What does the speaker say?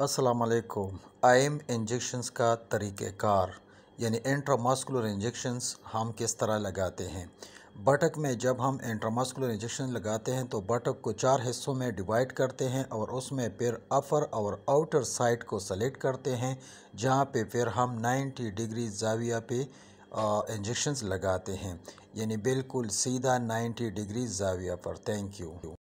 असलकुम M injections का तरीक़ार यानी इंट्रामास्कुलर इंजेक्शंस हम किस तरह लगाते हैं बटक में जब हम इंट्रामास्कुलर इंजेक्शन लगाते हैं तो बटक को चार हिस्सों में डिवाइड करते हैं और उसमें फिर अपर और आउटर साइड को सेलेक्ट करते हैं जहाँ पे फिर हम 90 डिग्री जाविया पे इंजेक्शंस लगाते हैं यानी बिल्कुल सीधा 90 डिग्री जाविया पर थैंक यू